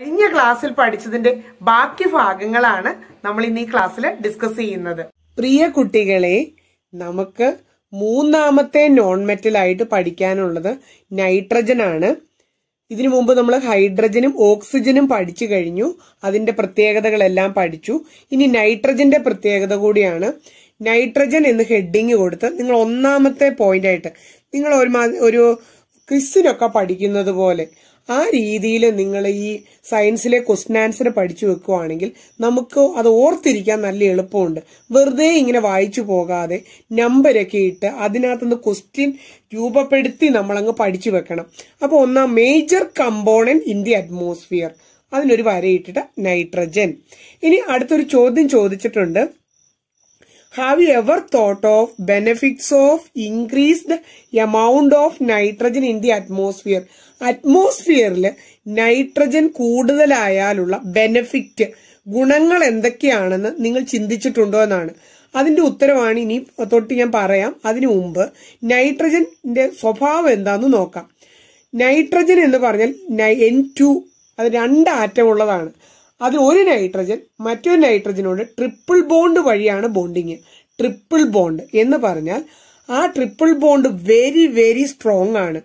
കഴിഞ്ഞ ക്ലാസ്സിൽ പഠിച്ചതിന്റെ ബാക്കി ഭാഗങ്ങളാണ് നമ്മൾ ഇന്ന് ഈ ക്ലാസ്സിൽ ഡിസ്കസ് ചെയ്യുന്നത് പ്രിയ കുട്ടികളെ നമുക്ക് മൂന്നാമത്തെ നോൺ മെറ്റൽ ആയിട്ട് പഠിക്കാനുള്ളത് നൈട്രജൻ ആണ് ഇതിനു മുമ്പ് നമ്മൾ ഹൈഡ്രജനും ഓക്സിജനും പഠിച്ചു കഴിഞ്ഞു അതിന്റെ പ്രത്യേകതകളെല്ലാം പഠിച്ചു ഇനി നൈട്രജന്റെ പ്രത്യേകത കൂടിയാണ് നൈട്രജൻ എന്ന് ഹെഡിങ് കൊടുത്ത് നിങ്ങൾ ഒന്നാമത്തെ പോയിന്റ് ആയിട്ട് നിങ്ങൾ ഒരു ക്രിസ്സിനൊക്കെ പഠിക്കുന്നത് പോലെ ആ രീതിയിൽ നിങ്ങൾ ഈ സയൻസിലെ ക്വസ്റ്റ്യൻ ആൻസർ പഠിച്ചു വെക്കുവാണെങ്കിൽ നമുക്ക് അത് ഓർത്തിരിക്കാൻ നല്ല എളുപ്പമുണ്ട് വെറുതെ ഇങ്ങനെ വായിച്ചു പോകാതെ നമ്പരൊക്കെ ഇട്ട് അതിനകത്തുനിന്ന് ക്വസ്റ്റ്യൻ രൂപപ്പെടുത്തി നമ്മളങ്ങ് പഠിച്ചു വെക്കണം അപ്പോൾ ഒന്നാം major component in the atmosphere അതിനൊരു വരയിട്ടിട്ട് നൈട്രജൻ ഇനി അടുത്തൊരു ചോദ്യം ചോദിച്ചിട്ടുണ്ട് have you ever thought of benefits of increased amount of nitrogen in the atmosphere അറ്റ്മോസ്ഫിയറിൽ നൈട്രജൻ കൂടുതലായാലുള്ള ബെനഫിറ്റ് ഗുണങ്ങൾ എന്തൊക്കെയാണെന്ന് നിങ്ങൾ ചിന്തിച്ചിട്ടുണ്ടോ എന്നാണ് അതിന്റെ ഉത്തരവാണ് ഇനി തൊട്ട് ഞാൻ പറയാം അതിനു മുമ്പ് നൈട്രജന്റെ സ്വഭാവം എന്താന്ന് നോക്കാം നൈട്രജൻ എന്ന് പറഞ്ഞാൽ എൻ ടു അത് രണ്ട് ആറ്റം ഉള്ളതാണ് അതിൽ ഒരു നൈട്രജൻ മറ്റൊരു നൈട്രജനോട് ട്രിപ്പിൾ ബോണ്ട് വഴിയാണ് ബോണ്ടിങ് ട്രിപ്പിൾ ബോണ്ട് എന്ന് പറഞ്ഞാൽ ആ triple bond very very strong ആണ്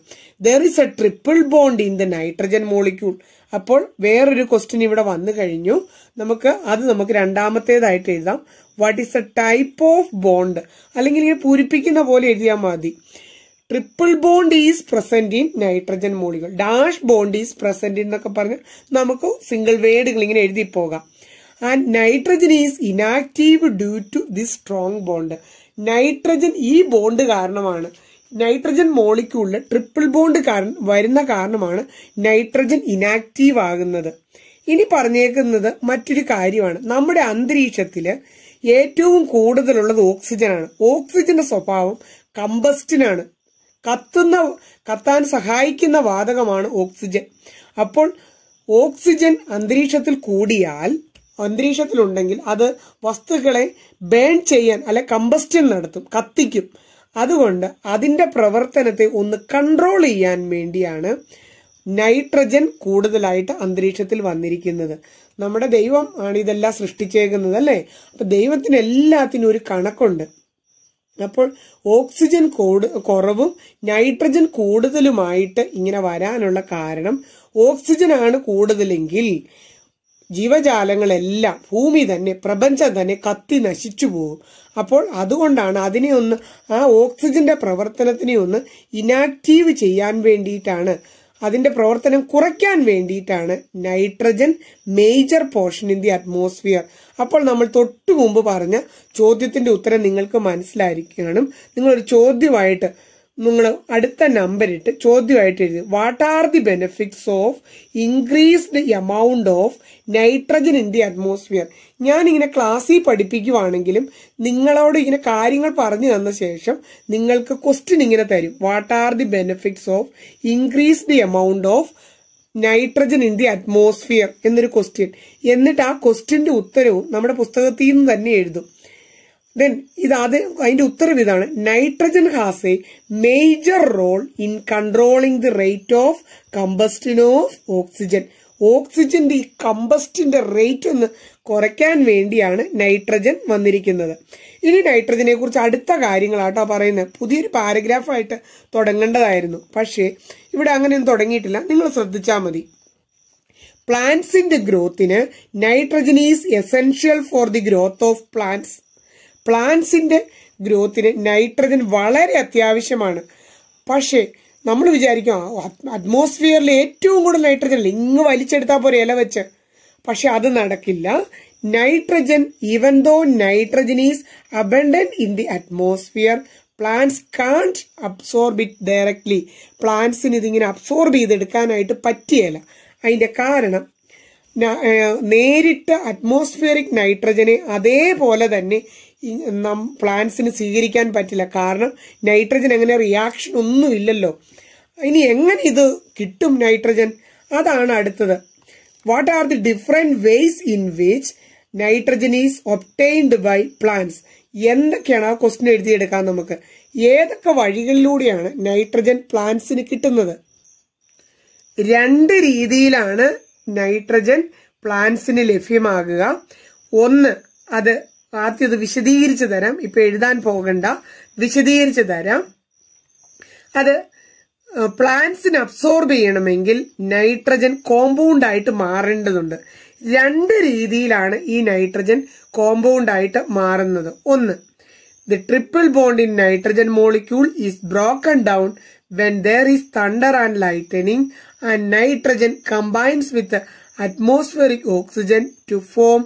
there is a triple bond in the nitrogen molecule അപ്പോൾ വേറൊരു ക്വസ്റ്റ്യൻ ഇവിടെ വന്നു കഴിഞ്ഞു നമുക്ക് അത് നമുക്ക് രണ്ടാമത്തേതായിട്ട് എഴുതാം what is a type of bond അല്ലെങ്കിൽ ഇങ്ങനെ പൂരിപ്പിക്കുന്ന പോലെ എഴുതിയാൽ മതി triple bond is present in nitrogen molecule dash bond is present എന്നൊക്കെ പറഞ്ഞ് നമുക്ക് സിംഗിൾ വേർഡുകൾ ഇങ്ങനെ എഴുതി പോകാം and nitrogen is inactive due to this strong bond nitrogen ഈ ബോണ്ട് കാരണമാണ് നൈട്രജൻ മോളിക്കുള്ള ട്രിപ്പിൾ ബോണ്ട് കാരണം വരുന്ന കാരണമാണ് നൈട്രജൻ ഇനാക്റ്റീവ് ആകുന്നത് ഇനി പറഞ്ഞേക്കുന്നത് മറ്റൊരു കാര്യമാണ് നമ്മുടെ അന്തരീക്ഷത്തില് ഏറ്റവും കൂടുതലുള്ളത് ഓക്സിജനാണ് ഓക്സിജന്റെ സ്വഭാവം കമ്പസ്റ്റിനാണ് കത്തുന്ന കത്താൻ സഹായിക്കുന്ന വാതകമാണ് ഓക്സിജൻ അപ്പോൾ ഓക്സിജൻ അന്തരീക്ഷത്തിൽ കൂടിയാൽ അന്തരീക്ഷത്തിലുണ്ടെങ്കിൽ അത് വസ്തുക്കളെ ബേൺ ചെയ്യാൻ അല്ലെ കമ്പസ്റ്റിൽ നടത്തും കത്തിക്കും അതുകൊണ്ട് അതിൻ്റെ പ്രവർത്തനത്തെ ഒന്ന് കൺട്രോൾ ചെയ്യാൻ വേണ്ടിയാണ് നൈട്രജൻ കൂടുതലായിട്ട് അന്തരീക്ഷത്തിൽ വന്നിരിക്കുന്നത് നമ്മുടെ ദൈവം ആണ് ഇതെല്ലാം സൃഷ്ടിച്ചേക്കുന്നത് അല്ലേ അപ്പൊ ദൈവത്തിന് എല്ലാത്തിനും ഒരു കണക്കുണ്ട് അപ്പോൾ ഓക്സിജൻ കൂടു കുറവും നൈട്രജൻ കൂടുതലുമായിട്ട് ഇങ്ങനെ വരാനുള്ള കാരണം ഓക്സിജൻ ആണ് കൂടുതലെങ്കിൽ ജീവജാലങ്ങളെല്ലാം ഭൂമി തന്നെ പ്രപഞ്ചം തന്നെ കത്തി നശിച്ചു പോകും അപ്പോൾ അതുകൊണ്ടാണ് അതിനെ ഒന്ന് ആ ഓക്സിജന്റെ പ്രവർത്തനത്തിനെ ഒന്ന് ഇനാക്റ്റീവ് ചെയ്യാൻ വേണ്ടിയിട്ടാണ് അതിന്റെ പ്രവർത്തനം കുറയ്ക്കാൻ വേണ്ടിയിട്ടാണ് nitrogen major portion in the atmosphere അപ്പോൾ നമ്മൾ തൊട്ടു മുമ്പ് പറഞ്ഞ ചോദ്യത്തിന്റെ ഉത്തരം നിങ്ങൾക്ക് മനസ്സിലായിരിക്കണം നിങ്ങളൊരു ചോദ്യമായിട്ട് നിങ്ങൾ അടുത്ത നമ്പറിട്ട് ചോദ്യമായിട്ട് എഴുതി what are the benefits of increased amount of nitrogen in the atmosphere ഞാൻ ഇങ്ങനെ ക്ലാസ്സിൽ പഠിപ്പിക്കുവാണെങ്കിലും നിങ്ങളോട് ഇങ്ങനെ കാര്യങ്ങൾ പറഞ്ഞു തന്ന ശേഷം നിങ്ങൾക്ക് ക്വസ്റ്റ്യൻ ഇങ്ങനെ തരും what are the benefits of increased amount of nitrogen in the atmosphere എന്നൊരു ക്വസ്റ്റ്യൻ എന്നിട്ട് ആ ക്വസ്റ്റ്യന്റെ ഉത്തരവും നമ്മുടെ പുസ്തകത്തിൽ നിന്ന് തന്നെ എഴുതും ദെൻ ഇത് അത് അതിന്റെ ഉത്തരം ഇതാണ് nitrogen has a major role in controlling the rate of combustion of oxygen ഓക്സിജന്റെ ഈ കമ്പസ്റ്റിന്റെ റേറ്റ് ഒന്ന് കുറയ്ക്കാൻ വേണ്ടിയാണ് നൈട്രജൻ വന്നിരിക്കുന്നത് ഇനി നൈട്രജനെ കുറിച്ച് അടുത്ത കാര്യങ്ങളാട്ടോ പറയുന്നത് പുതിയൊരു പാരഗ്രാഫായിട്ട് തുടങ്ങേണ്ടതായിരുന്നു പക്ഷേ ഇവിടെ അങ്ങനെയൊന്നും തുടങ്ങിയിട്ടില്ല നിങ്ങൾ ശ്രദ്ധിച്ചാൽ മതി പ്ലാന്റ്സിന്റെ ഗ്രോത്തിന് nitrogen is essential for the growth of plants പ്ലാന്റ്സിന്റെ ഗ്രോത്തിന് നൈട്രജൻ വളരെ അത്യാവശ്യമാണ് പക്ഷേ നമ്മൾ വിചാരിക്കും അറ്റ്മോസ്ഫിയറിൽ ഏറ്റവും കൂടുതൽ നൈട്രജൻ അല്ലേ ഇങ്ങ് വലിച്ചെടുത്താൽ പോരെ ഇല വെച്ച് പക്ഷെ അത് നടക്കില്ല nitrogen even though nitrogen is abundant in the atmosphere plants can't absorb it directly പ്ലാന്റ്സിന് ഇതിങ്ങനെ അബ്സോർബ് ചെയ്തെടുക്കാനായിട്ട് പറ്റിയല്ല അതിന്റെ കാരണം നേരിട്ട് അറ്റ്മോസ്ഫിയറിക് നൈട്രജനെ അതേപോലെ തന്നെ പ്ലാന്റ്സിന് സ്വീകരിക്കാൻ പറ്റില്ല കാരണം നൈട്രജൻ എങ്ങനെ റിയാക്ഷൻ ഒന്നും ഇല്ലല്ലോ ഇനി എങ്ങനെ ഇത് കിട്ടും നൈട്രജൻ അതാണ് അടുത്തത് what are the different ways in which nitrogen is obtained by plants എന്തൊക്കെയാണ് ആ ക്വസ്റ്റ്യൻ എഴുതിയെടുക്കാൻ നമുക്ക് ഏതൊക്കെ വഴികളിലൂടെയാണ് നൈട്രജൻ പ്ലാന്റ്സിന് കിട്ടുന്നത് രണ്ട് രീതിയിലാണ് നൈട്രജൻ പ്ലാന്റ്സിന് ലഭ്യമാകുക ഒന്ന് അത് ആദ്യം അത് വിശദീകരിച്ചു തരാം ഇപ്പൊ എഴുതാൻ പോകണ്ട വിശദീകരിച്ചു തരാം അത് പ്ലാന്റ്സിന് അബ്സോർബ് ചെയ്യണമെങ്കിൽ നൈട്രജൻ കോമ്പൗണ്ട് ആയിട്ട് മാറേണ്ടതുണ്ട് രണ്ട് രീതിയിലാണ് ഈ നൈട്രജൻ കോമ്പൗണ്ട് ആയിട്ട് മാറുന്നത് ഒന്ന് the triple bond in nitrogen molecule is broken down when there is thunder and lightning and nitrogen combines with atmospheric oxygen to form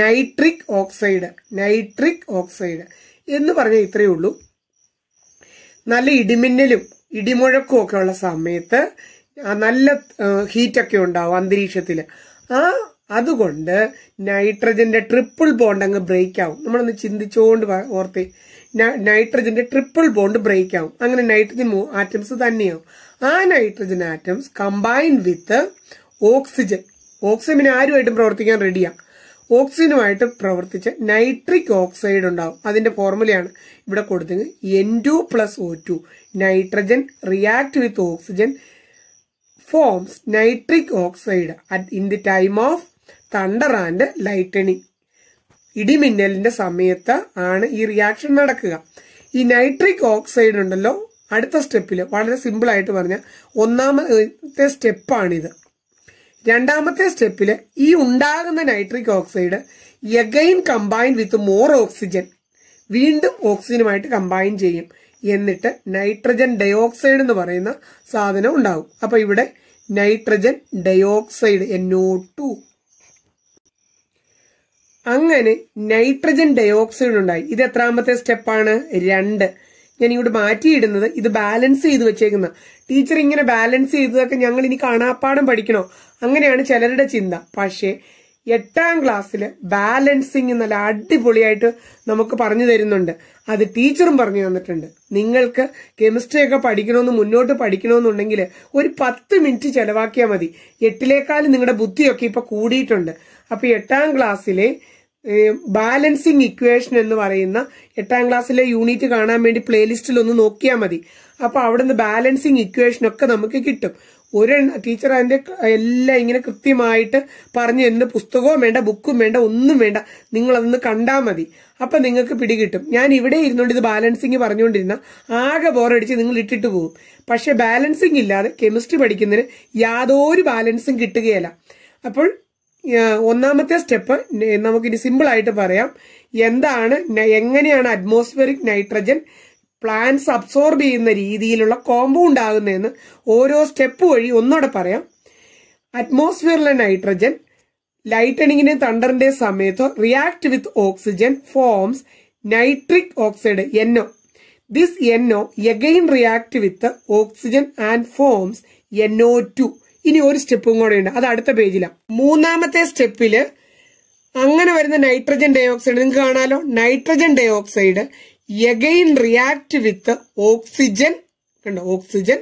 nitric oxide nitric oxide എന്ന് പറഞ്ഞ ഇത്രയേ ഉള്ളൂ നല്ല ഇടിമിന്നലും ഇടിമുഴക്കും ഒക്കെ ഉള്ള സമയത്ത് നല്ല ഹീറ്റൊക്കെ ഉണ്ടാവും അന്തരീക്ഷത്തിൽ ആ അതുകൊണ്ട് നൈട്രജന്റെ ട്രിപ്പിൾ ബോണ്ട് അങ്ങ് ബ്രേക്ക് ആവും നമ്മളൊന്ന് ചിന്തിച്ചുകൊണ്ട് ഓർത്തി നൈട്രജന്റെ ട്രിപ്പിൾ ബോണ്ട് ബ്രേക്ക് ആവും അങ്ങനെ നൈട്രജൻ ആറ്റംസ് തന്നെയാവും ആ nitrogen atoms combine with oxygen oxygen ആരുമായിട്ടും പ്രവർത്തിക്കാൻ റെഡിയാണ് ഓക്സിജനുമായിട്ട് പ്രവർത്തിച്ച് നൈട്രിക് ഓക്സൈഡ് ഉണ്ടാവും അതിന്റെ ഫോർമുലയാണ് ഇവിടെ കൊടുത്തത് N two plus O two nitrogen react with oxygen forms nitric oxide at in the time of thunder and lightning ഇടിമിന്നലിന്റെ സമയത്ത് ആണ് ഈ റിയാക്ഷൻ നടക്കുക ഈ നൈട്രിക് ഓക്സൈഡ് ഉണ്ടല്ലോ അടുത്ത സ്റ്റെപ്പിൽ വളരെ സിമ്പിൾ ആയിട്ട് പറഞ്ഞ ഒന്നാമത്തെ സ്റ്റെപ്പാണിത് രണ്ടാമത്തെ സ്റ്റെപ്പിൽ ഈ ഉണ്ടാകുന്ന nitric oxide again combine with more oxygen വീണ്ടും ഓക്സിജനുമായിട്ട് കമ്പൈൻ ചെയ്യും എന്നിട്ട് നൈട്രജൻ ഡയോക്സൈഡ് എന്ന് പറയുന്ന സാധനം ഉണ്ടാവും അപ്പൊ ഇവിടെ നൈട്രജൻ ഡയോക്സൈഡ് എന്നോ ടു അങ്ങനെ നൈട്രജൻ ഡയോക്സൈഡ് ഉണ്ടായി ഇത് എത്രാമത്തെ സ്റ്റെപ്പാണ് രണ്ട് ഞാൻ ഇങ്ങോട്ട് മാറ്റിയിടുന്നത് ഇത് ബാലൻസ് ചെയ്ത് വെച്ചേക്കുന്ന ടീച്ചർ ഇങ്ങനെ ബാലൻസ് ചെയ്തതൊക്കെ ഞങ്ങൾ ഇനി കാണാപ്പാടം പഠിക്കണോ അങ്ങനെയാണ് ചിലരുടെ ചിന്ത പക്ഷേ എട്ടാം ക്ലാസ്സിൽ ബാലൻസിങ് നല്ല അടിപൊളിയായിട്ട് നമുക്ക് പറഞ്ഞു തരുന്നുണ്ട് അത് ടീച്ചറും പറഞ്ഞു തന്നിട്ടുണ്ട് നിങ്ങൾക്ക് കെമിസ്ട്രി ഒക്കെ പഠിക്കണമെന്ന് മുന്നോട്ട് പഠിക്കണമെന്നുണ്ടെങ്കിൽ ഒരു പത്ത് മിനിറ്റ് ചെലവാക്കിയാൽ മതി എട്ടിലേക്കാൾ നിങ്ങളുടെ ബുദ്ധിയൊക്കെ ഇപ്പം കൂടിയിട്ടുണ്ട് അപ്പം എട്ടാം ക്ലാസ്സിലെ ബാലൻസിങ് ഇക്വേഷൻ എന്ന് പറയുന്ന എട്ടാം ക്ലാസ്സിലെ യൂണിറ്റ് കാണാൻ വേണ്ടി പ്ലേലിസ്റ്റിൽ ഒന്ന് നോക്കിയാൽ മതി അപ്പോൾ നിന്ന് ബാലൻസിങ് ഇക്വേഷൻ ഒക്കെ നമുക്ക് കിട്ടും ഒരു ടീച്ചർ അതിന്റെ എല്ലാം ഇങ്ങനെ കൃത്യമായിട്ട് പറഞ്ഞു തരുന്ന പുസ്തകവും വേണ്ട ബുക്കും വേണ്ട ഒന്നും വേണ്ട നിങ്ങൾ അതൊന്ന് കണ്ടാൽ മതി അപ്പൊ നിങ്ങൾക്ക് പിടികിട്ടും ഞാൻ ഇവിടെ ഇരുന്നോണ്ട് ഇത് ബാലൻസിങ് പറഞ്ഞുകൊണ്ടിരുന്ന ആകെ ബോറടിച്ച് നിങ്ങൾ ഇട്ടിട്ട് പോകും പക്ഷെ ബാലൻസിങ് ഇല്ലാതെ കെമിസ്ട്രി പഠിക്കുന്നതിന് യാതൊരു ബാലൻസും കിട്ടുകയല്ല അപ്പോൾ ഒന്നാമത്തെ സ്റ്റെപ്പ് നമുക്കിനി സിമ്പിൾ ആയിട്ട് പറയാം എന്താണ് എങ്ങനെയാണ് അറ്റ്മോസ്ഫിയറിക് നൈട്രജൻ പ്ലാന്റ്സ് അബ്സോർബ് ചെയ്യുന്ന രീതിയിലുള്ള കോമ്പൗണ്ട് ആകുന്നതെന്ന് ഓരോ സ്റ്റെപ്പ് വഴി ഒന്നുകൂടെ പറയാം അറ്റ്മോസ്ഫിയറിലെ നൈട്രജൻ ലൈറ്റണിങ്ങിന്റെ തണ്ടറിന്റെ സമയത്ത് react with oxygen forms nitric oxide NO this NO again react with oxygen and forms NO two ഇനി ഒരു സ്റ്റെപ്പും കൂടെ ഉണ്ട് അത് അടുത്ത പേജിലാണ് മൂന്നാമത്തെ സ്റ്റെപ്പിൽ അങ്ങനെ വരുന്ന നൈട്രജൻ ഡൈ ഓക്സൈഡ് നിങ്ങൾക്ക് കാണാലോ nitrogen dioxide again react with oxygen കണ്ടോ ഓക്സിജൻ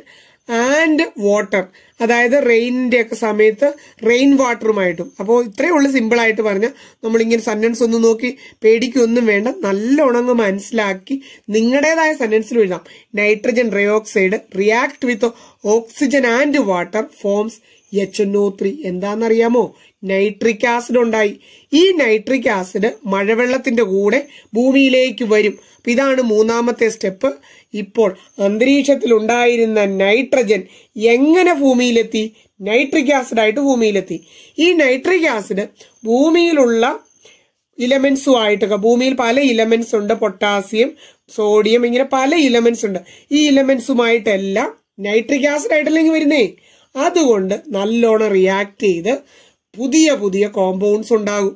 ആൻഡ് വാട്ടർ അതായത് റെയിനിന്റെ ഒക്കെ സമയത്ത് റെയിൻ വാട്ടറുമായിട്ടും അപ്പോൾ ഇത്രയേ ഉള്ളൂ സിമ്പിളായിട്ട് പറഞ്ഞാൽ നമ്മളിങ്ങനെ സെൻറ്റൻസ് ഒന്ന് നോക്കി പേടിക്കൊന്നും വേണ്ട നല്ല ഉണങ്ങ് മനസ്സിലാക്കി നിങ്ങളുടേതായ സെൻറ്റൻസിൽ എഴുതാം nitrogen dioxide react with oxygen and water forms H N O three എന്താണെന്നറിയാമോ നൈട്രിക് ആസിഡ് ഉണ്ടായി ഈ നൈട്രിക് ആസിഡ് മഴവെള്ളത്തിന്റെ കൂടെ ഭൂമിയിലേക്ക് വരും ഇതാണ് മൂന്നാമത്തെ സ്റ്റെപ്പ് ഇപ്പോൾ അന്തരീക്ഷത്തിൽ ഉണ്ടായിരുന്ന നൈട്രജൻ എങ്ങനെ ഭൂമിയിലെത്തി നൈട്രിക് ആസിഡ് ആയിട്ട് ഭൂമിയിലെത്തി ഈ നൈട്രിക് ആസിഡ് ഭൂമിയിലുള്ള ആയിട്ടൊക്കെ ഭൂമിയിൽ പല ഇലമെന്റ്സ് ഉണ്ട് പൊട്ടാസ്യം സോഡിയം ഇങ്ങനെ പല ഇലമെന്റ്സ് ഉണ്ട് ഈ ഇലമെന്റ്സുമായിട്ടെല്ലാം നൈട്രിക് ആസിഡ് ആയിട്ടല്ലെങ്കിൽ വരുന്നേ അതുകൊണ്ട് നല്ലോണം റിയാക്ട് ചെയ്ത് പുതിയ പുതിയ കോമ്പൗണ്ട്സ് ഉണ്ടാകും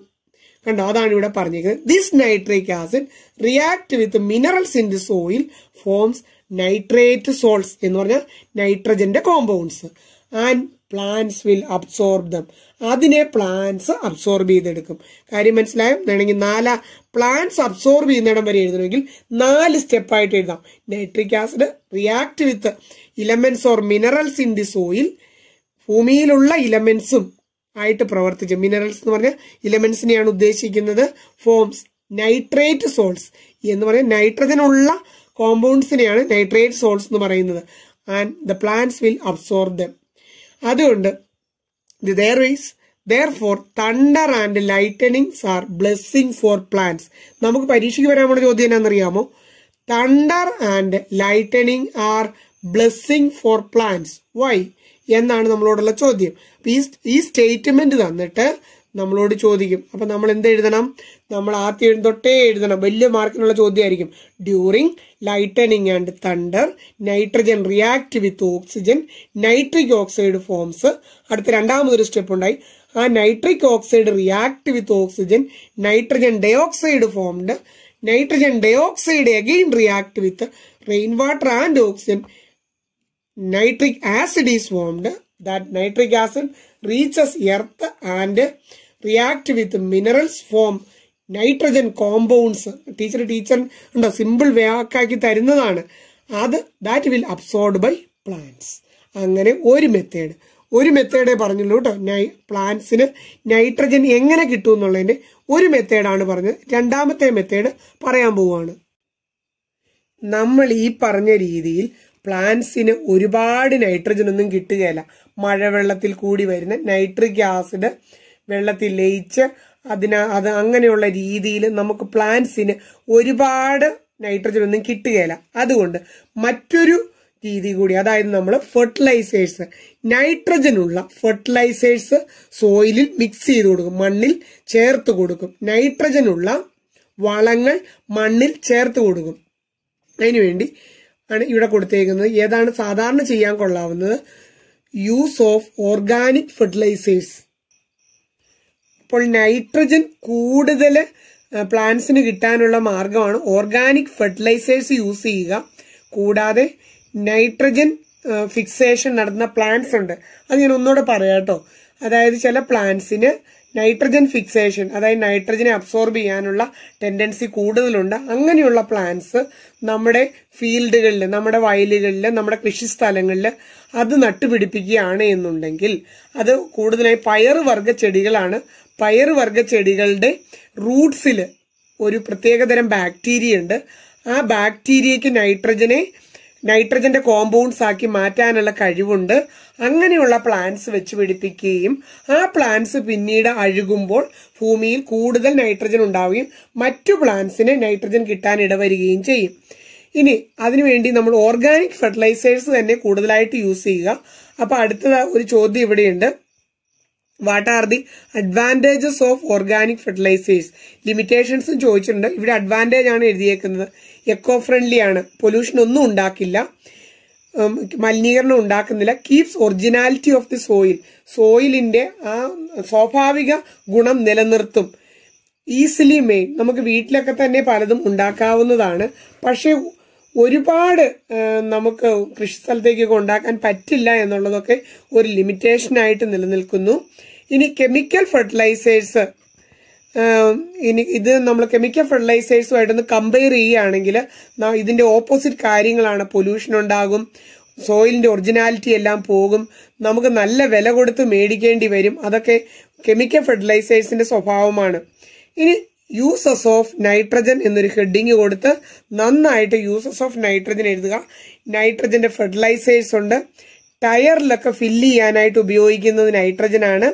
കണ്ടോ അതാണ് ഇവിടെ പറഞ്ഞിരിക്കുന്നത് this nitrate acid react with minerals in the soil forms nitrate salts എന്ന് പറഞ്ഞാൽ നൈട്രജന്റെ compounds and plants will absorb them അതിനെ പ്ലാന്റ്സ് അബ്സോർബ് ചെയ്തെടുക്കും കാര്യം മനസ്സിലായോ വേണമെങ്കിൽ നാല പ്ലാന്റ്സ് അബ്സോർബ് ചെയ്യുന്നിടം വരെ എഴുതണമെങ്കിൽ നാല് സ്റ്റെപ്പായിട്ട് എഴുതാം nitric acid react with elements or minerals in the soil ഭൂമിയിലുള്ള ഇലമെന്റ്സും ആയിട്ട് പ്രവർത്തിച്ച് മിനറൽസ് എന്ന് പറഞ്ഞാൽ ഇലമെന്റ്സിനെയാണ് ഉദ്ദേശിക്കുന്നത് ഫോംസ് നൈട്രേറ്റ് സോൾസ് എന്ന് പറഞ്ഞാൽ നൈട്രജൻ ഉള്ള കോമ്പൗണ്ട്സിനെയാണ് നൈട്രേറ്റ് സോൾസ് എന്ന് പറയുന്നത് and the plants will absorb them അതുകൊണ്ട് the there is therefore thunder and lightnings are blessing for plants നമുക്ക് പരീക്ഷയ്ക്ക് വരാൻ പോണ ചോദ്യം എന്നാണെന്നറിയാമോ thunder and lightning are blessing for plants why എന്നാണ് നമ്മളോടുള്ള ചോദ്യം ഈ ഈ സ്റ്റേറ്റ്മെന്റ് തന്നിട്ട് നമ്മളോട് ചോദിക്കും അപ്പൊ നമ്മൾ എന്ത് എഴുതണം നമ്മൾ ആദ്യം തൊട്ടേ എഴുതണം വലിയ മാർക്കിനുള്ള ചോദ്യമായിരിക്കും during lightning and thunder nitrogen react with oxygen nitric oxide forms അടുത്ത രണ്ടാമതൊരു സ്റ്റെപ്പ് ഉണ്ടായി ആ nitric oxide react with oxygen nitrogen dioxide formed nitrogen dioxide again react with rain water and oxygen nitric acid is formed that nitric acid reaches earth and react with minerals form nitrogen compounds teacher teacher ഉണ്ടോ simple വേക്കാക്കി തരുന്നതാണ് അത് that will absorbed by plants അങ്ങനെ ഒരു method ഒരു method പറഞ്ഞുള്ളൂ കേട്ടോ നൈ പ്ലാന്റ്സിന് നൈട്രജൻ എങ്ങനെ കിട്ടും എന്നുള്ളതിന്റെ ഒരു മെത്തേഡാണ് പറഞ്ഞത് രണ്ടാമത്തെ മെത്തേഡ് പറയാൻ പോവുകയാണ് നമ്മൾ ഈ പറഞ്ഞ രീതിയിൽ പ്ലാന്റ്സിന് ഒരുപാട് നൈട്രജൻ ഒന്നും കിട്ടുകയില്ല മഴവെള്ളത്തിൽ കൂടി വരുന്ന നൈട്രിക് ആസിഡ് വെള്ളത്തിൽ ലയിച്ച് അതിന് അത് അങ്ങനെയുള്ള രീതിയിൽ നമുക്ക് പ്ലാന്റ്സിന് ഒരുപാട് നൈട്രജൻ ഒന്നും കിട്ടുകയില്ല അതുകൊണ്ട് മറ്റൊരു രീതി കൂടി അതായത് നമ്മൾ ഫെർട്ടിലൈസേഴ്സ് നൈട്രജൻ ഉള്ള ഫെർട്ടിലൈസേഴ്സ് സോയിലിൽ മിക്സ് ചെയ്ത് കൊടുക്കും മണ്ണിൽ ചേർത്ത് കൊടുക്കും നൈട്രജൻ ഉള്ള വളങ്ങൾ മണ്ണിൽ ചേർത്ത് കൊടുക്കും അതിനുവേണ്ടി ആണ് ഇവിടെ കൊടുത്തേക്കുന്നത് ഏതാണ് സാധാരണ ചെയ്യാൻ കൊള്ളാവുന്നത് യൂസ് ഓഫ് ഓർഗാനിക് ഫെർട്ടിലൈസേഴ്സ് അപ്പോൾ നൈട്രജൻ കൂടുതൽ പ്ലാന്റ്സിന് കിട്ടാനുള്ള മാർഗമാണ് ഓർഗാനിക് ഫെർട്ടിലൈസേഴ്സ് യൂസ് ചെയ്യുക കൂടാതെ നൈട്രജൻ ഫിക്സേഷൻ നടത്തുന്ന പ്ലാന്റ്സ് ഉണ്ട് അത് ഞാൻ ഒന്നുകൂടെ പറയാം കേട്ടോ അതായത് ചില പ്ലാന്റ്സിന് നൈട്രജൻ ഫിക്സേഷൻ അതായത് നൈട്രജനെ അബ്സോർബ് ചെയ്യാനുള്ള ടെൻഡൻസി കൂടുതലുണ്ട് അങ്ങനെയുള്ള പ്ലാന്റ്സ് നമ്മുടെ ഫീൽഡുകളിൽ നമ്മുടെ വയലുകളിൽ നമ്മുടെ കൃഷി സ്ഥലങ്ങളിൽ അത് നട്ടുപിടിപ്പിക്കുകയാണ് എന്നുണ്ടെങ്കിൽ അത് കൂടുതലായി പയർ വർഗ ചെടികളാണ് പയർ വർഗ ചെടികളുടെ റൂട്ട്സിൽ ഒരു പ്രത്യേകതരം ബാക്ടീരിയ ഉണ്ട് ആ ബാക്ടീരിയക്ക് നൈട്രജനെ നൈട്രജന്റെ കോമ്പൗണ്ട്സ് ആക്കി മാറ്റാനുള്ള കഴിവുണ്ട് അങ്ങനെയുള്ള പ്ലാന്റ്സ് വെച്ച് പിടിപ്പിക്കുകയും ആ പ്ലാന്റ്സ് പിന്നീട് അഴുകുമ്പോൾ ഭൂമിയിൽ കൂടുതൽ നൈട്രജൻ ഉണ്ടാവുകയും മറ്റു പ്ലാന്റ്സിന് നൈട്രജൻ കിട്ടാൻ ഇടവരികയും ചെയ്യും ഇനി അതിനുവേണ്ടി നമ്മൾ ഓർഗാനിക് ഫെർട്ടിലൈസേഴ്സ് തന്നെ കൂടുതലായിട്ട് യൂസ് ചെയ്യുക അപ്പൊ അടുത്തത് ഒരു ചോദ്യം ഇവിടെയുണ്ട് what are the advantages of organic fertilisers ലിമിറ്റേഷൻസും ചോദിച്ചിട്ടുണ്ട് ഇവിടെ അഡ്വാൻറ്റേജ് ആണ് എഴുതിയേക്കുന്നത് എക്കോ ഫ്രണ്ട്ലി ആണ് പൊല്യൂഷൻ ഒന്നും ഉണ്ടാക്കില്ല മലിനീകരണം ഉണ്ടാക്കുന്നില്ല keeps originality of the soil സോയിലിന്റെ ആ സ്വാഭാവിക ഗുണം നിലനിർത്തും ഈസിലി മെയ് നമുക്ക് വീട്ടിലൊക്കെ തന്നെ പലതും ഉണ്ടാക്കാവുന്നതാണ് പക്ഷേ ഒരുപാട് നമുക്ക് കൃഷി കൊണ്ടാക്കാൻ ഉണ്ടാക്കാൻ പറ്റില്ല എന്നുള്ളതൊക്കെ ഒരു ലിമിറ്റേഷനായിട്ട് നിലനിൽക്കുന്നു ഇനി കെമിക്കൽ ഫെർട്ടിലൈസേഴ്സ് ഇനി ഇത് നമ്മൾ കെമിക്കൽ ഫെർട്ടിലൈസേഴ്സുമായിട്ടൊന്ന് കമ്പയർ ചെയ്യുകയാണെങ്കിൽ ഇതിന്റെ ഓപ്പോസിറ്റ് കാര്യങ്ങളാണ് പൊല്യൂഷൻ ഉണ്ടാകും സോയിലിന്റെ ഒറിജിനാലിറ്റി എല്ലാം പോകും നമുക്ക് നല്ല വില കൊടുത്ത് മേടിക്കേണ്ടി വരും അതൊക്കെ കെമിക്കൽ ഫെർട്ടിലൈസേഴ്സിന്റെ സ്വഭാവമാണ് ഇനി യൂസസ് ഓഫ് നൈട്രജൻ എന്നൊരു ഹെഡിങ് കൊടുത്ത് നന്നായിട്ട് യൂസസ് ഓഫ് നൈട്രജൻ എഴുതുക നൈട്രജന്റെ ഫെർട്ടിലൈസേഴ്സ് ഉണ്ട് ടയറിലൊക്കെ ഫില്ല് ചെയ്യാനായിട്ട് ഉപയോഗിക്കുന്നത് നൈട്രജനാണ്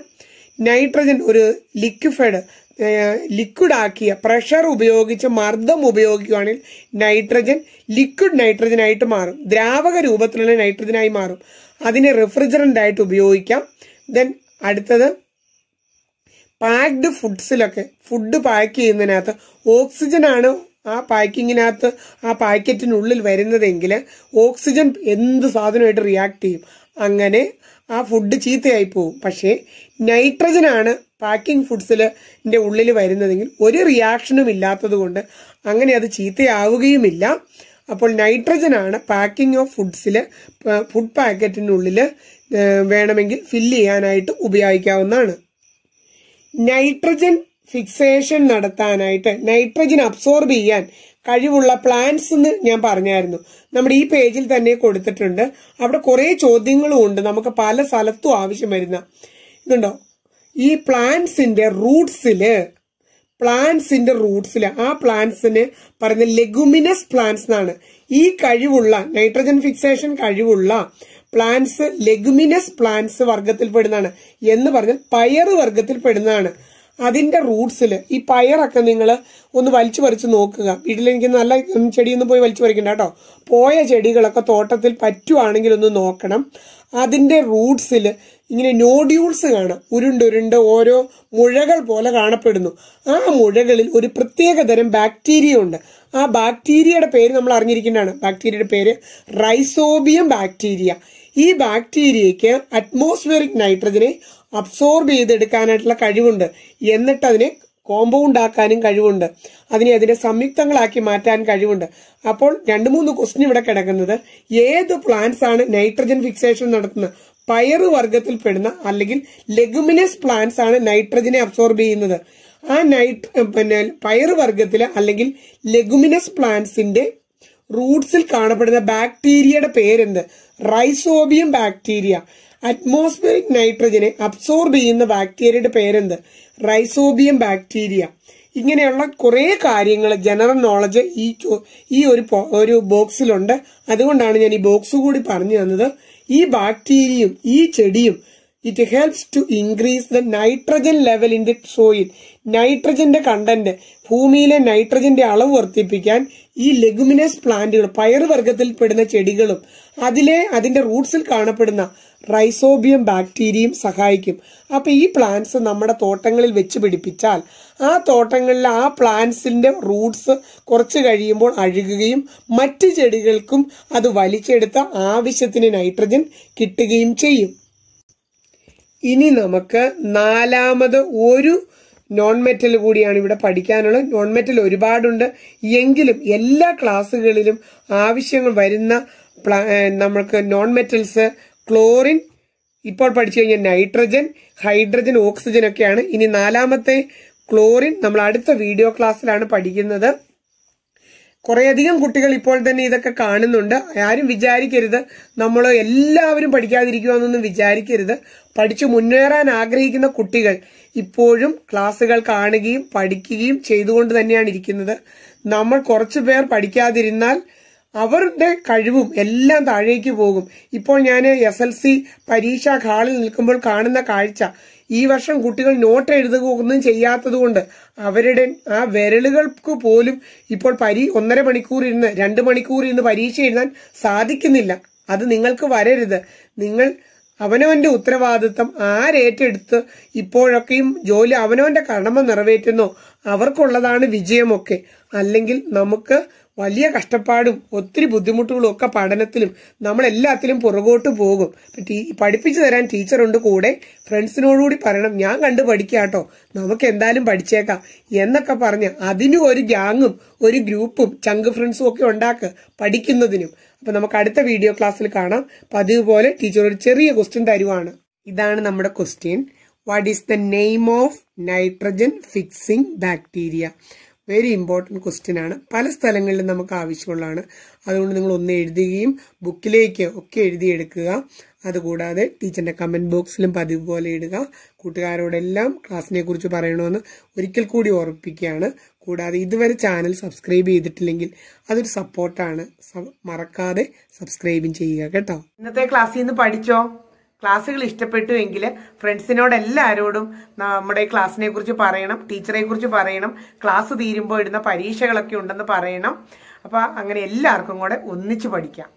നൈട്രജൻ ഒരു ലിക്വിഫൈഡ് ലിക്വിഡ് ആക്കിയ പ്രഷർ ഉപയോഗിച്ച് മർദ്ദം ഉപയോഗിക്കുകയാണെങ്കിൽ നൈട്രജൻ ലിക്വിഡ് നൈട്രജൻ ആയിട്ട് മാറും ദ്രാവക രൂപത്തിലുള്ള നൈട്രജനായി മാറും അതിനെ റെഫ്രിജറന്റ് ആയിട്ട് ഉപയോഗിക്കാം ദെൻ അടുത്തത് പാക്ഡ് ഫുഡ്സിലൊക്കെ ഫുഡ് പാക്ക് ചെയ്യുന്നതിനകത്ത് ഓക്സിജനാണ് ആ പാക്കിങ്ങിനകത്ത് ആ പാക്കറ്റിനുള്ളിൽ വരുന്നതെങ്കിൽ ഓക്സിജൻ എന്ത് സാധനമായിട്ട് റിയാക്ട് ചെയ്യും അങ്ങനെ ആ ഫുഡ് ചീത്തയായി പോകും പക്ഷേ നൈട്രജനാണ് പാക്കിംഗ് ഫുഡ്സിൽ ഉള്ളിൽ വരുന്നതെങ്കിൽ ഒരു റിയാക്ഷനും ഇല്ലാത്തത് കൊണ്ട് അങ്ങനെ അത് ചീത്തയാവുകയുമില്ല അപ്പോൾ നൈട്രജനാണ് പാക്കിംഗ് ഓഫ് ഫുഡ്സിൽ ഫുഡ് പാക്കറ്റിനുള്ളിൽ വേണമെങ്കിൽ ഫില്ല് ചെയ്യാനായിട്ട് ഉപയോഗിക്കാവുന്നതാണ് നൈട്രജൻ ഫിക്സേഷൻ നടത്താനായിട്ട് നൈട്രജൻ അബ്സോർബ് ചെയ്യാൻ കഴിവുള്ള പ്ലാന്റ്സ് എന്ന് ഞാൻ പറഞ്ഞായിരുന്നു നമ്മുടെ ഈ പേജിൽ തന്നെ കൊടുത്തിട്ടുണ്ട് അവിടെ കുറേ ചോദ്യങ്ങളും ഉണ്ട് നമുക്ക് പല സ്ഥലത്തും ആവശ്യം വരുന്ന ഇതുണ്ടോ ഈ പ്ലാന്റ്സിന്റെ റൂട്ട്സില് പ്ലാന്റ്സിന്റെ റൂട്ട്സില് ആ പ്ലാന്റ്സിന് പറയുന്ന ലെഗുമിനസ് പ്ലാന്റ്സ് എന്നാണ് ഈ കഴിവുള്ള നൈട്രജൻ ഫിക്സേഷൻ കഴിവുള്ള പ്ലാന്റ്സ് ലെഗുമിനസ് പ്ലാന്റ്സ് വർഗത്തിൽ പെടുന്നതാണ് എന്ന് പറഞ്ഞാൽ പയർ വർഗത്തിൽ പെടുന്നതാണ് അതിന്റെ റൂട്ട്സിൽ ഈ പയറൊക്കെ നിങ്ങൾ ഒന്ന് വലിച്ചു പറിച്ച് നോക്കുക വീട്ടിലെനിക്ക് നല്ല ചെടിയൊന്നും പോയി വലിച്ചു പറിക്കണ്ട കേട്ടോ പോയ ചെടികളൊക്കെ തോട്ടത്തിൽ പറ്റുവാണെങ്കിൽ ഒന്ന് നോക്കണം അതിന്റെ റൂട്ട്സിൽ ഇങ്ങനെ നോഡ്യൂൾസ് കാണാം ഉരുണ്ടുരുണ്ട് ഓരോ മുഴകൾ പോലെ കാണപ്പെടുന്നു ആ മുഴകളിൽ ഒരു പ്രത്യേക തരം ബാക്ടീരിയ ഉണ്ട് ആ ബാക്ടീരിയയുടെ പേര് നമ്മൾ അറിഞ്ഞിരിക്കേണ്ടതാണ് ബാക്ടീരിയയുടെ പേര് റൈസോബിയം ബാക്ടീരിയ ഈ ബാക്ടീരിയയ്ക്ക് അറ്റ്മോസ്ഫിയറിക് നൈട്രജനെ അബ്സോർബ് ചെയ്തെടുക്കാനായിട്ടുള്ള കഴിവുണ്ട് എന്നിട്ട് അതിനെ കോമ്പൗണ്ട് ആക്കാനും കഴിവുണ്ട് അതിനെ അതിന്റെ സംയുക്തങ്ങളാക്കി മാറ്റാൻ കഴിവുണ്ട് അപ്പോൾ രണ്ട് മൂന്ന് ക്വസ്റ്റ്യൻ ഇവിടെ കിടക്കുന്നത് ഏത് പ്ലാന്റ്സ് ആണ് നൈട്രജൻ ഫിക്സേഷൻ നടത്തുന്നത് പയർ വർഗത്തിൽപ്പെടുന്ന അല്ലെങ്കിൽ ലെഗുമിനസ് പ്ലാന്റ്സ് ആണ് നൈട്രജനെ അബ്സോർബ് ചെയ്യുന്നത് ആ നൈട്ര പിന്നെ പയർ വർഗത്തിലെ അല്ലെങ്കിൽ ലെഗുമിനസ് പ്ലാന്റ്സിന്റെ റൂട്ട്സിൽ കാണപ്പെടുന്ന ബാക്ടീരിയയുടെ പേരെന്ത് റൈസോബിയം ബാക്ടീരിയ അറ്റ്മോസ്ഫിയറിക് നൈട്രജനെ അബ്സോർബ് ചെയ്യുന്ന ബാക്ടീരിയയുടെ പേരെന്ത് റൈസോബിയം ബാക്ടീരിയ ഇങ്ങനെയുള്ള കുറേ കാര്യങ്ങൾ ജനറൽ നോളജ് ഈ ഈ ഒരു ബോക്സിലുണ്ട് അതുകൊണ്ടാണ് ഞാൻ ഈ ബോക്സ് കൂടി പറഞ്ഞു തന്നത് ഈ ബാക്ടീരിയയും ഈ ചെടിയും it helps to increase the nitrogen level in the soil നൈട്രജന്റെ കണ്ടന്റ് ഭൂമിയിലെ നൈട്രജന്റെ അളവ് വർദ്ധിപ്പിക്കാൻ ഈ ലെഗുമിനസ് പ്ലാന്റുകൾ പെടുന്ന ചെടികളും അതിലെ അതിൻ്റെ റൂട്ട്സിൽ കാണപ്പെടുന്ന റൈസോബിയം ബാക്ടീരിയയും സഹായിക്കും അപ്പോൾ ഈ പ്ലാന്റ്സ് നമ്മുടെ തോട്ടങ്ങളിൽ വെച്ച് പിടിപ്പിച്ചാൽ ആ തോട്ടങ്ങളിൽ ആ പ്ലാന്റ്സിൻ്റെ റൂട്ട്സ് കുറച്ച് കഴിയുമ്പോൾ അഴുകുകയും മറ്റ് ചെടികൾക്കും അത് വലിച്ചെടുത്ത ആവശ്യത്തിന് നൈട്രജൻ കിട്ടുകയും ചെയ്യും ഇനി നമുക്ക് നാലാമത് ഒരു നോൺ മെറ്റൽ കൂടിയാണ് ഇവിടെ പഠിക്കാനുള്ളത് നോൺ മെറ്റൽ ഒരുപാടുണ്ട് എങ്കിലും എല്ലാ ക്ലാസ്സുകളിലും ആവശ്യങ്ങൾ വരുന്ന നമ്മൾക്ക് നോൺ മെറ്റൽസ് ക്ലോറിൻ ഇപ്പോൾ പഠിച്ചു കഴിഞ്ഞാൽ നൈട്രജൻ ഹൈഡ്രജൻ ഓക്സിജൻ ഒക്കെയാണ് ഇനി നാലാമത്തെ ക്ലോറിൻ നമ്മൾ അടുത്ത വീഡിയോ ക്ലാസ്സിലാണ് പഠിക്കുന്നത് കുറേയധികം കുട്ടികൾ ഇപ്പോൾ തന്നെ ഇതൊക്കെ കാണുന്നുണ്ട് ആരും വിചാരിക്കരുത് നമ്മൾ എല്ലാവരും പഠിക്കാതിരിക്കുമെന്നൊന്നും വിചാരിക്കരുത് പഠിച്ചു മുന്നേറാൻ ആഗ്രഹിക്കുന്ന കുട്ടികൾ ഇപ്പോഴും ക്ലാസ്സുകൾ കാണുകയും പഠിക്കുകയും ചെയ്തുകൊണ്ട് തന്നെയാണ് ഇരിക്കുന്നത് നമ്മൾ കുറച്ചു പേർ പഠിക്കാതിരുന്നാൽ അവരുടെ കഴിവും എല്ലാം താഴേക്ക് പോകും ഇപ്പോൾ ഞാൻ എസ് എൽ സി പരീക്ഷാ ഹാളിൽ നിൽക്കുമ്പോൾ കാണുന്ന കാഴ്ച ഈ വർഷം കുട്ടികൾ നോട്ട് എഴുതുക ഒന്നും ചെയ്യാത്തതുകൊണ്ട് അവരുടെ ആ വിരലുകൾക്ക് പോലും ഇപ്പോൾ പരി ഒന്നര മണിക്കൂർ ഇരുന്ന് രണ്ട് മണിക്കൂർ ഇരുന്ന് പരീക്ഷ എഴുതാൻ സാധിക്കുന്നില്ല അത് നിങ്ങൾക്ക് വരരുത് നിങ്ങൾ അവനവന്റെ ഉത്തരവാദിത്തം ആരേറ്റെടുത്ത് ഇപ്പോഴൊക്കെയും ജോലി അവനവന്റെ കടമ നിറവേറ്റുന്നു അവർക്കുള്ളതാണ് വിജയമൊക്കെ അല്ലെങ്കിൽ നമുക്ക് വലിയ കഷ്ടപ്പാടും ഒത്തിരി ബുദ്ധിമുട്ടുകളും ഒക്കെ പഠനത്തിലും നമ്മളെല്ലാത്തിലും പുറകോട്ട് പോകും പഠിപ്പിച്ചു തരാൻ ടീച്ചറുണ്ട് കൂടെ ഫ്രണ്ട്സിനോടുകൂടി പറയണം ഞാൻ കണ്ട് പഠിക്കാട്ടോ നമുക്ക് എന്തായാലും പഠിച്ചേക്കാം എന്നൊക്കെ പറഞ്ഞ് അതിനും ഒരു ഗ്യാങ്ങും ഒരു ഗ്രൂപ്പും ചങ്ക് ഫ്രണ്ട്സും ഒക്കെ ഉണ്ടാക്കുക പഠിക്കുന്നതിനും അപ്പൊ നമുക്ക് അടുത്ത വീഡിയോ ക്ലാസ്സിൽ കാണാം പതിവ് പോലെ ടീച്ചർ ഒരു ചെറിയ ക്വസ്റ്റ്യൻ തരുവാണ് ഇതാണ് നമ്മുടെ question what is the name of nitrogen fixing bacteria very important question ആണ് പല സ്ഥലങ്ങളിലും നമുക്ക് ആവശ്യമുള്ളതാണ് അതുകൊണ്ട് നിങ്ങൾ ഒന്ന് എഴുതുകയും ബുക്കിലേക്ക് ഒക്കെ എഴുതിയെടുക്കുക അതുകൂടാതെ ടീച്ചറിൻ്റെ കമൻറ്റ് ബോക്സിലും പതിവ് പോലെ ഇടുക കൂട്ടുകാരോടെല്ലാം ക്ലാസ്സിനെ കുറിച്ച് പറയണമെന്ന് ഒരിക്കൽ കൂടി ഓർപ്പിക്കുകയാണ് കൂടാതെ ഇതുവരെ ചാനൽ സബ്സ്ക്രൈബ് ചെയ്തിട്ടില്ലെങ്കിൽ അതൊരു സപ്പോർട്ടാണ് മറക്കാതെ സബ്സ്ക്രൈബും ചെയ്യുക കേട്ടോ ഇന്നത്തെ ക്ലാസ്സിൽ നിന്ന് പഠിച്ചോ ക്ലാസ്സുകൾ ഇഷ്ടപ്പെട്ടു എങ്കിൽ ഫ്രണ്ട്സിനോട് എല്ലാവരോടും നമ്മുടെ ക്ലാസ്സിനെ കുറിച്ച് പറയണം ടീച്ചറെ കുറിച്ച് പറയണം ക്ലാസ് തീരുമ്പോൾ ഇടുന്ന പരീക്ഷകളൊക്കെ ഉണ്ടെന്ന് പറയണം അപ്പോൾ അങ്ങനെ എല്ലാവർക്കും കൂടെ ഒന്നിച്ചു പഠിക്കാം